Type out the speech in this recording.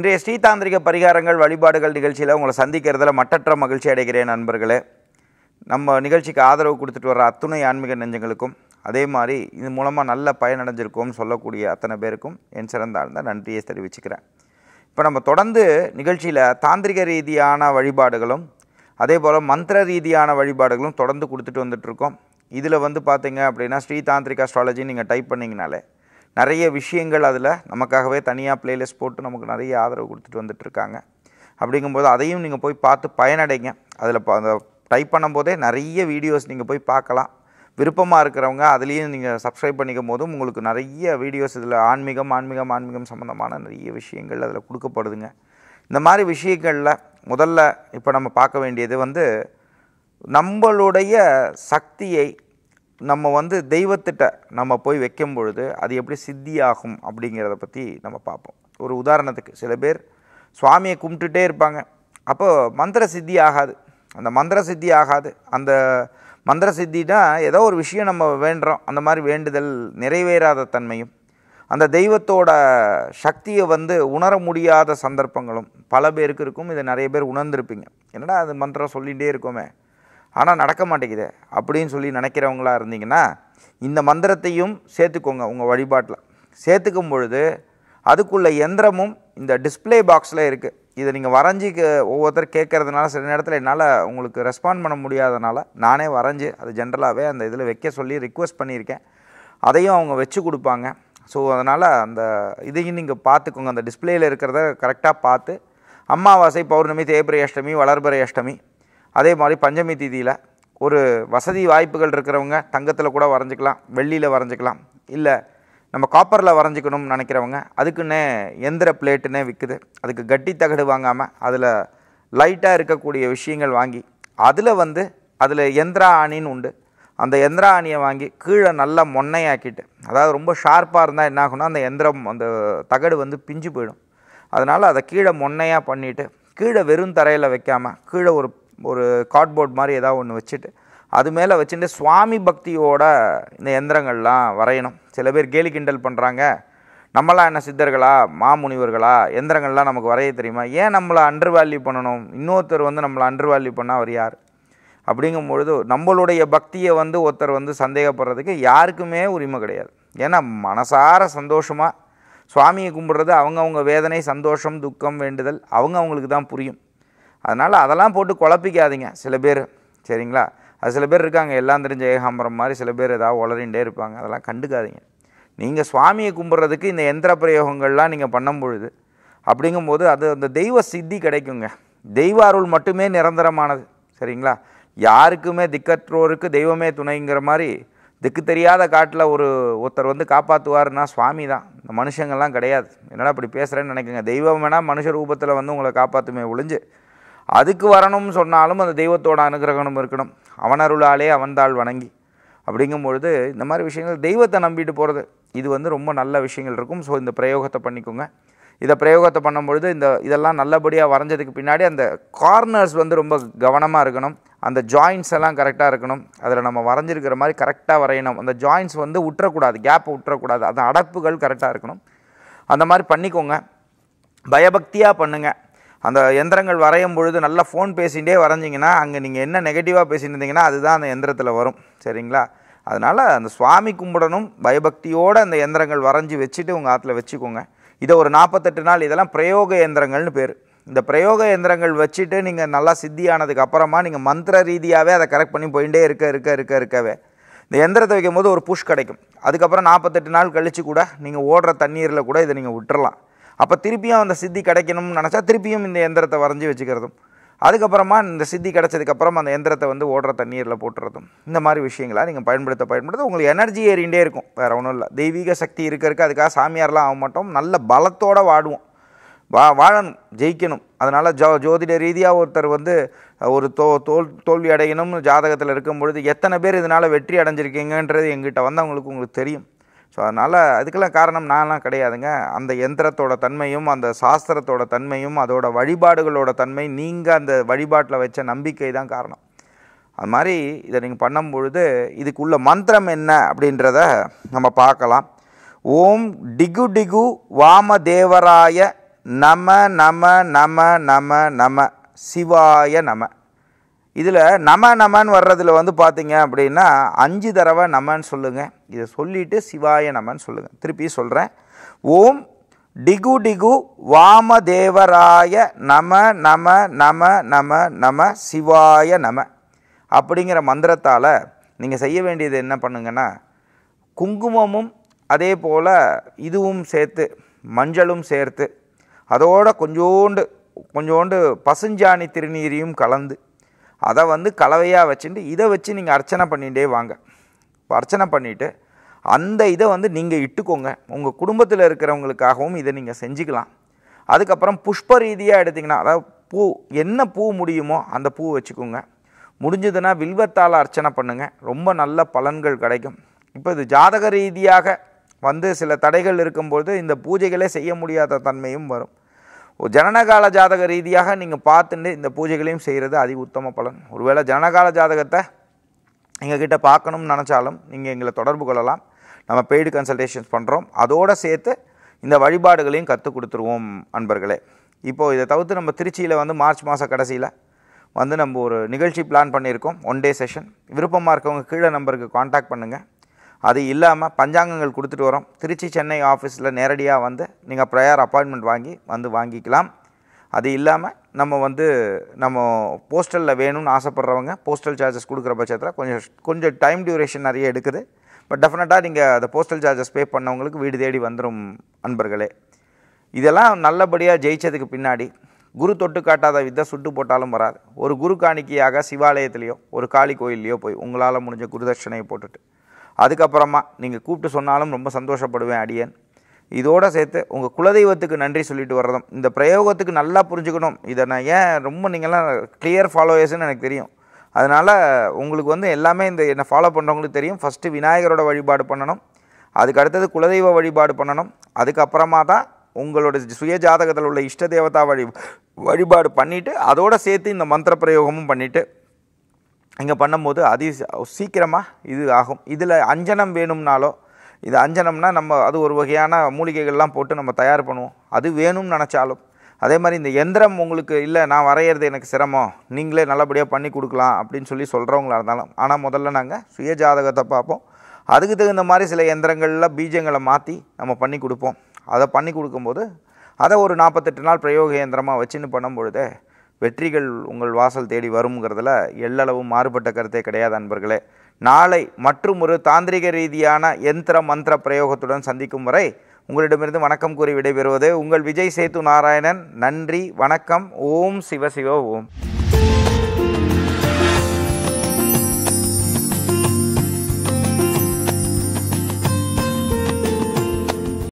இன்றைய ஸ்ரீதாந்திரிக பரிகாரங்கள் வழிபாடுகள் நிகழ்ச்சியில் உங்களை சந்திக்கிறதுல மட்டற்ற மகிழ்ச்சி அடைகிறேன் நண்பர்களே நம்ம நிகழ்ச்சிக்கு ஆதரவு கொடுத்துட்டு வர அத்துணை ஆன்மீக நெஞ்சங்களுக்கும் அதே மாதிரி இது மூலமாக நல்ல பயனடைஞ்சிருக்கோம்னு சொல்லக்கூடிய அத்தனை பேருக்கும் என் சிறந்த ஆழ்ந்த நன்றியை தெரிவிச்சுக்கிறேன் இப்போ நம்ம தொடர்ந்து நிகழ்ச்சியில் தாந்திரிக ரீதியான வழிபாடுகளும் அதே போல் மந்திர ரீதியான வழிபாடுகளும் தொடர்ந்து கொடுத்துட்டு வந்துட்டுருக்கோம் இதில் வந்து பார்த்திங்க அப்படின்னா ஸ்ரீ தாந்திரிக் நீங்கள் டைப் பண்ணிங்கனாலே நிறைய விஷயங்கள் அதில் நமக்காகவே தனியாக பிளேலிஸ்ட் போட்டு நமக்கு நிறைய ஆதரவு கொடுத்துட்டு வந்துட்டுருக்காங்க அப்படிங்கும்போது அதையும் நீங்கள் போய் பார்த்து பயனடைங்க அதில் அந்த டைப் பண்ணும்போதே நிறைய வீடியோஸ் நீங்கள் போய் பார்க்கலாம் விருப்பமாக இருக்கிறவங்க அதுலேயும் நீங்கள் சப்ஸ்கிரைப் பண்ணிக்கும் போதும் உங்களுக்கு நிறைய வீடியோஸ் இதில் ஆன்மீகம் ஆன்மீகம் ஆன்மீகம் சம்மந்தமான நிறைய விஷயங்கள் அதில் கொடுக்கப்படுதுங்க இந்த மாதிரி விஷயங்களில் முதல்ல இப்போ நம்ம பார்க்க வேண்டியது வந்து நம்மளுடைய சக்தியை நம்ம வந்து தெய்வத்திட்ட நம்ம போய் வைக்கும் பொழுது அது எப்படி சித்தியாகும் அப்படிங்கிறத பற்றி நம்ம பார்ப்போம் ஒரு உதாரணத்துக்கு சில பேர் சுவாமியை கும்பிட்டுட்டே இருப்பாங்க அப்போது மந்திர சித்தி ஆகாது அந்த மந்திர சித்தி ஆகாது அந்த மந்திர சித்தினா ஏதோ ஒரு விஷயம் நம்ம வேண்டுறோம் அந்த மாதிரி வேண்டுதல் நிறைவேறாத தன்மையும் அந்த தெய்வத்தோட சக்தியை வந்து உணர முடியாத சந்தர்ப்பங்களும் பல பேருக்கு இருக்கும் இதை நிறைய பேர் உணர்ந்திருப்பீங்க என்னடா அது மந்திரம் சொல்லிகிட்டே இருக்கோமே ஆனால் நடக்க மாட்டேங்குது அப்படின்னு சொல்லி நினைக்கிறவங்களா இருந்தீங்கன்னா இந்த மந்திரத்தையும் சேர்த்துக்கோங்க உங்கள் வழிபாட்டில் சேர்த்துக்கும் பொழுது அதுக்குள்ள எந்திரமும் இந்த டிஸ்பிளே பாக்ஸில் இருக்குது இதை நீங்கள் வரைஞ்சி ஒவ்வொருத்தர் கேட்குறதுனால சில நேரத்தில் என்னால் உங்களுக்கு ரெஸ்பாண்ட் பண்ண முடியாதனால நானே வரைஞ்சி அது ஜென்ரலாகவே அந்த இதில் வைக்க சொல்லி ரிக்வஸ்ட் பண்ணியிருக்கேன் அதையும் அவங்க வச்சு கொடுப்பாங்க ஸோ அதனால் அந்த இதையும் நீங்கள் பார்த்துக்கோங்க அந்த டிஸ்பிளேயில் இருக்கிறத கரெக்டாக பார்த்து அமாவாசை பௌர்ணமி தேபிரை அஷ்டமி வளர்பிரை அஷ்டமி அதே மாதிரி பஞ்சமி தீதியில் ஒரு வசதி வாய்ப்புகள் இருக்கிறவங்க தங்கத்தில் கூட வரைஞ்சிக்கலாம் வெள்ளியில் வரைஞ்சிக்கலாம் இல்லை நம்ம காப்பரில் வரைஞ்சிக்கணும்னு நினைக்கிறவங்க அதுக்குன்னே எந்திர பிளேட்டுன்னே விற்குது அதுக்கு கட்டி தகடு வாங்காமல் அதில் லைட்டாக இருக்கக்கூடிய விஷயங்கள் வாங்கி அதில் வந்து அதில் எந்திரா ஆணின்னு உண்டு அந்த எந்திரா ஆணியை வாங்கி கீழே நல்லா மொன்னையாக்கிட்டு அதாவது ரொம்ப ஷார்ப்பாக இருந்தால் என்ன ஆகும்னா அந்த எந்திரம் அந்த தகடு வந்து பிஞ்சு போயிடும் அதனால் அதை கீழே மொன்னையாக பண்ணிவிட்டு கீழே வெறும் தரையில் வைக்காமல் கீழே ஒரு ஒரு கார்ட்போர்ட் மாதிரி ஏதாவது ஒன்று வச்சுட்டு அது மேலே வச்சுட்டு சுவாமி பக்தியோட இந்த எந்திரங்கள்லாம் வரையணும் சில பேர் கேலி கிண்டல் பண்ணுறாங்க நம்மளாம் என்ன சித்தர்களா மாமுனிவர்களா எந்திரங்கள்லாம் நமக்கு வரைய தெரியுமா ஏன் நம்மளை அண்டர் வேல்யூ பண்ணணும் இன்னொருத்தர் வந்து நம்மளை அண்டர் வேல்யூ பண்ணால் அவர் யார் அப்படிங்கும் பொழுது நம்மளுடைய பக்தியை வந்து ஒருத்தர் வந்து சந்தேகப்படுறதுக்கு யாருக்குமே உரிமை கிடையாது ஏன்னா மனசார சந்தோஷமாக சுவாமியை கும்பிட்றது அவங்கவுங்க வேதனை சந்தோஷம் துக்கம் வேண்டுதல் அவங்க அவங்களுக்கு தான் புரியும் அதனால் அதெல்லாம் போட்டு குழப்பிக்காதீங்க சில பேர் சரிங்களா அது சில பேர் இருக்காங்க எல்லாம் தெரிஞ்ச ஏகாம்பரம் மாதிரி சில பேர் ஏதாவது உளறிண்டே இருப்பாங்க அதெல்லாம் கண்டுக்காதீங்க நீங்கள் சுவாமியை கும்பிட்றதுக்கு இந்த எந்திர பிரயோகங்கள்லாம் நீங்கள் பண்ணும் பொழுது அப்படிங்கும்போது அது அந்த தெய்வ சித்தி கிடைக்குங்க தெய்வ அருள் மட்டுமே நிரந்தரமானது சரிங்களா யாருக்குமே திக்கற்றோருக்கு தெய்வமே துணைங்கிற மாதிரி திக்கு தெரியாத காட்டில் ஒரு ஒருத்தர் வந்து காப்பாற்றுவார்னா சுவாமி தான் இந்த மனுஷங்கள்லாம் கிடையாது என்னடா அப்படி பேசுகிறேன்னு நினைக்குங்க தெய்வம் வேணால் மனுஷ ரூபத்தில் வந்து உங்களை காப்பாற்றுமே ஒழிஞ்சு அதுக்கு வரணும்னு சொன்னாலும் அந்த தெய்வத்தோட அனுகிரகணம் இருக்கணும் அவன் அருளாலே அவன்தாள் வணங்கி அப்படிங்கும் பொழுது இந்த மாதிரி விஷயங்கள் தெய்வத்தை நம்பிட்டு போகிறது இது வந்து ரொம்ப நல்ல விஷயங்கள் இருக்கும் ஸோ இந்த பிரயோகத்தை பண்ணிக்கோங்க இதை பிரயோகத்தை பண்ணும்பொழுது இந்த இதெல்லாம் நல்லபடியாக வரைஞ்சதுக்கு பின்னாடி அந்த கார்னர்ஸ் வந்து ரொம்ப கவனமாக இருக்கணும் அந்த ஜாயின்ஸ் எல்லாம் கரெக்டாக இருக்கணும் அதில் நம்ம வரைஞ்சிருக்கிற மாதிரி கரெக்டாக வரையணும் அந்த ஜாயின்ஸ் வந்து விட்டுறக்கூடாது கேப்பை விட்டுறக்கூடாது அந்த அடப்புகள் கரெக்டாக இருக்கணும் அந்த மாதிரி பண்ணிக்கோங்க பயபக்தியாக பண்ணுங்கள் அந்த எந்திரங்கள் வரையும் பொழுது நல்லா ஃபோன் பேசிகிட்டே வரைஞ்சிங்கன்னா அங்கே நீங்கள் என்ன நெகட்டிவாக பேசியிருந்தீங்கன்னா அதுதான் அந்த எந்திரத்தில் வரும் சரிங்களா அதனால் அந்த சுவாமி கும்பிடணும் பயபக்தியோடு அந்த எந்திரங்கள் வரைஞ்சி வச்சுட்டு உங்கள் ஆற்றுல வச்சுக்கோங்க இதை ஒரு நாற்பத்தெட்டு நாள் இதெல்லாம் பிரயோக எந்திரங்கள்னு பேர் இந்த பிரயோக எந்திரங்கள் வச்சுட்டு நீங்கள் நல்லா சித்தியானதுக்கு அப்புறமா நீங்கள் மந்திர ரீதியாகவே அதை கரெக்ட் பண்ணி போயிட்டே இருக்க இருக்க இருக்க இருக்கவே இந்த எந்திரத்தை வைக்கும் போது ஒரு புஷ் கிடைக்கும் அதுக்கப்புறம் நாற்பத்தெட்டு நாள் கழித்து கூட நீங்கள் ஓடுற தண்ணீரில் கூட இதை நீங்கள் விட்டுறலாம் அப்போ திருப்பியும் அந்த சித்தி கிடைக்கணும்னு நினச்சா திருப்பியும் இந்த எந்திரத்தை வரைஞ்சி வச்சுக்கிறதும் அதுக்கப்புறமா இந்த சித்தி கிடச்சதுக்கப்புறம் அந்த எந்திரத்தை வந்து ஓடுற தண்ணீரில் போட்டுறதும் இந்த மாதிரி விஷயங்களாக நீங்கள் பயன்படுத்த பயன்படுத்த உங்களுக்கு எனர்ஜி ஏறிண்டே இருக்கும் வேறு ஒன்றும் இல்லை தெய்வீக சக்தி இருக்க இருக்க அதுக்காக சாமியாரெலாம் ஆக மாட்டோம் நல்ல பலத்தோடு வாடுவோம் வா வாழணும் ஜெயிக்கணும் அதனால் ஜோ ஜோதிட ரீதியாக ஒருத்தர் வந்து ஒரு தோ தோல் தோல்வி அடையணும்னு ஜாதகத்தில் இருக்கும் பொழுது எத்தனை பேர் இதனால் வெற்றி அடைஞ்சிருக்கீங்கன்றது எங்கிட்ட வந்து அவங்களுக்கு உங்களுக்கு தெரியும் ஸோ அதனால் அதுக்கெல்லாம் காரணம் நான்லாம் கிடையாதுங்க அந்த எந்திரத்தோட தன்மையும் அந்த சாஸ்திரத்தோட தன்மையும் அதோட வழிபாடுகளோட தன்மை நீங்கள் அந்த வழிபாட்டில் வச்ச நம்பிக்கை தான் காரணம் அது மாதிரி இதை நீங்கள் பண்ணும் பொழுது இதுக்குள்ள மந்திரம் என்ன அப்படின்றத நம்ம பார்க்கலாம் ஓம் டிகு டிகு வாம தேவராய நம நம நம நம நம சிவாய நம இதில் நம நமன்னு வர்றதில் வந்து பார்த்தீங்க அப்படின்னா அஞ்சு தடவை நமன் சொல்லுங்கள் இதை சொல்லிவிட்டு சிவாய நமன் சொல்லுங்கள் திருப்பி சொல்கிறேன் ஓம் டிகு டிகு வாமதேவராய நம நம நம நம நம சிவாய நம அப்படிங்கிற மந்திரத்தால் நீங்கள் செய்ய வேண்டியது என்ன பண்ணுங்கன்னா குங்குமமும் அதே போல் இதுவும் சேர்த்து மஞ்சளும் சேர்த்து அதோட கொஞ்சோண்டு கொஞ்சோண்டு பசுஞ்சாணி திருநீரையும் கலந்து அதை வந்து கலவையாக வச்சுட்டு இதை வச்சு நீங்கள் அர்ச்சனை பண்ணிகிட்டே வாங்க அர்ச்சனை பண்ணிவிட்டு அந்த இதை வந்து நீங்கள் இட்டுக்கோங்க உங்கள் குடும்பத்தில் இருக்கிறவங்களுக்காகவும் இதை நீங்கள் செஞ்சுக்கலாம் அதுக்கப்புறம் புஷ்ப ரீதியாக எடுத்திங்கன்னா அதாவது பூ என்ன பூ முடியுமோ அந்த பூ வச்சுக்கோங்க முடிஞ்சதுன்னா வில்வத்தால் அர்ச்சனை பண்ணுங்கள் ரொம்ப நல்ல பலன்கள் கிடைக்கும் இப்போ இது ஜாதக ரீதியாக வந்து சில தடைகள் இருக்கும்பொழுது இந்த பூஜைகளே செய்ய முடியாத தன்மையும் வரும் ஜனனகால ஜாதக ரீதியாக நீங்கள் பார்த்துட்டு இந்த பூஜைகளையும் செய்கிறது அதி உத்தம பலன் ஒருவேளை ஜனனகால ஜாதகத்தை கிட்டே பார்க்கணும்னு நினச்சாலும் நீங்கள் எங்களை தொடர்பு கொள்ளலாம் நம்ம பெய்டு கன்சல்டேஷன்ஸ் பண்ணுறோம் அதோடு சேர்த்து இந்த வழிபாடுகளையும் கற்றுக் கொடுத்துருவோம் அன்பர்களே இப்போது இதை தவிர்த்து நம்ம திருச்சியில் வந்து மார்ச் மாத கடைசியில் வந்து நம்ம ஒரு நிகழ்ச்சி பிளான் பண்ணியிருக்கோம் ஒன் டே செஷன் விருப்பமாக இருக்கவங்க கீழே நம்பருக்கு காண்டாக்ட் பண்ணுங்கள் அது இல்லாமல் பஞ்சாங்கங்கள் கொடுத்துட்டு வரோம் திருச்சி சென்னை ஆஃபீஸில் நேரடியாக வந்து நீங்கள் ப்ரையார் அப்பாயின்மெண்ட் வாங்கி வந்து வாங்கிக்கலாம் அது இல்லாமல் நம்ம வந்து நம்ம போஸ்டலில் வேணும்னு ஆசைப்பட்றவங்க போஸ்டல் சார்ஜஸ் கொடுக்குற பட்சத்தில் கொஞ்சம் கொஞ்சம் டைம் டியூரேஷன் நிறைய எடுக்குது பட் டெஃபினட்டாக நீங்கள் அந்த போஸ்டல் சார்ஜஸ் பே பண்ணவங்களுக்கு வீடு தேடி வந்துடும் அன்பர்களே இதெல்லாம் நல்லபடியாக ஜெயித்ததுக்கு பின்னாடி குரு தொட்டு காட்டாத வித்தை சுட்டு போட்டாலும் வராது ஒரு குரு காணிக்கையாக சிவாலயத்துலேயோ ஒரு காளி கோயில்லையோ போய் உங்களால் முடிஞ்ச குருதட்சணையை போட்டுட்டு அதுக்கப்புறமா நீங்கள் கூப்பிட்டு சொன்னாலும் ரொம்ப சந்தோஷப்படுவேன் அடியேன் இதோடு சேர்த்து உங்கள் குலதெய்வத்துக்கு நன்றி சொல்லிட்டு வர்றதும் இந்த பிரயோகத்துக்கு நல்லா புரிஞ்சுக்கணும் இதை நான் ஏன் ரொம்ப நீங்கள்லாம் கிளியர் ஃபாலோயர்ஸ்னு எனக்கு தெரியும் அதனால் உங்களுக்கு வந்து எல்லாமே இந்த என்னை ஃபாலோ பண்ணுறவங்களுக்கு தெரியும் ஃபஸ்ட்டு விநாயகரோட வழிபாடு பண்ணணும் அதுக்கு அடுத்தது குலதெய்வ வழிபாடு பண்ணணும் அதுக்கப்புறமா தான் உங்களோட சுய ஜாதகத்தில் உள்ள இஷ்ட தேவதா வழி வழிபாடு பண்ணிவிட்டு அதோடு சேர்த்து இந்த மந்திர பிரயோகமும் பண்ணிவிட்டு இங்கே பண்ணும்போது அதி சீக்கிரமாக இது ஆகும் இதில் அஞ்சனம் வேணும்னாலோ இது அஞ்சனம்னா நம்ம அது ஒரு வகையான மூலிகைகள்லாம் போட்டு நம்ம தயார் பண்ணுவோம் அது வேணும்னு நினச்சாலும் அதே மாதிரி இந்த எந்திரம் உங்களுக்கு இல்லை நான் வரைகிறது எனக்கு சிரமம் நீங்களே நல்லபடியாக பண்ணி கொடுக்கலாம் அப்படின்னு சொல்லி சொல்கிறவங்களா இருந்தாலும் ஆனால் முதல்ல நாங்கள் சுய ஜாதகத்தை பார்ப்போம் அதுக்கு தகுந்த மாதிரி சில எந்திரங்களில் பீஜங்களை மாற்றி நம்ம பண்ணி கொடுப்போம் அதை பண்ணி கொடுக்கும்போது அதை ஒரு நாற்பத்தெட்டு நாள் பிரயோக இயந்திரமாக வச்சுன்னு பண்ணும்பொழுது வெற்றிகள் உங்கள் வாசல் தேடி வருங்கிறதுல எல்லளவும் மாறுபட்ட கருத்தே கிடையாது அன்பர்களே நாளை மற்றும் ஒரு தாந்திரிக ரீதியான எந்திர மந்திர பிரயோகத்துடன் சந்திக்கும் வரை உங்களிடமிருந்து வணக்கம் கூறி விடைபெறுவது உங்கள் விஜய் சேத்து நாராயணன் நன்றி வணக்கம் ஓம் சிவ சிவ ஓம்